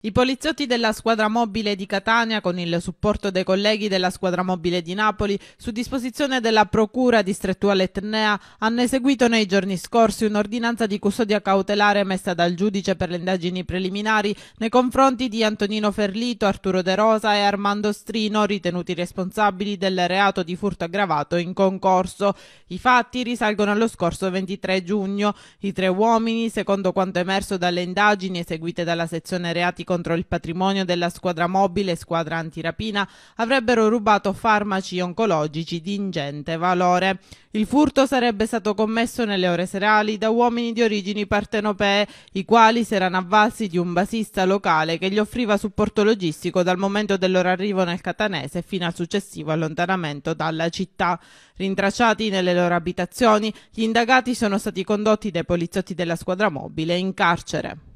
I poliziotti della squadra mobile di Catania, con il supporto dei colleghi della squadra mobile di Napoli, su disposizione della Procura distrettuale Etnea, hanno eseguito nei giorni scorsi un'ordinanza di custodia cautelare messa dal giudice per le indagini preliminari nei confronti di Antonino Ferlito, Arturo De Rosa e Armando Strino, ritenuti responsabili del reato di furto aggravato in concorso. I fatti risalgono allo scorso 23 giugno. I tre uomini, secondo quanto emerso dalle indagini eseguite dalla sezione reati contro il patrimonio della squadra mobile e squadra antirapina avrebbero rubato farmaci oncologici di ingente valore. Il furto sarebbe stato commesso nelle ore serali da uomini di origini partenopee, i quali si erano avvalsi di un basista locale che gli offriva supporto logistico dal momento del loro arrivo nel Catanese fino al successivo allontanamento dalla città. Rintracciati nelle loro abitazioni, gli indagati sono stati condotti dai poliziotti della squadra mobile in carcere.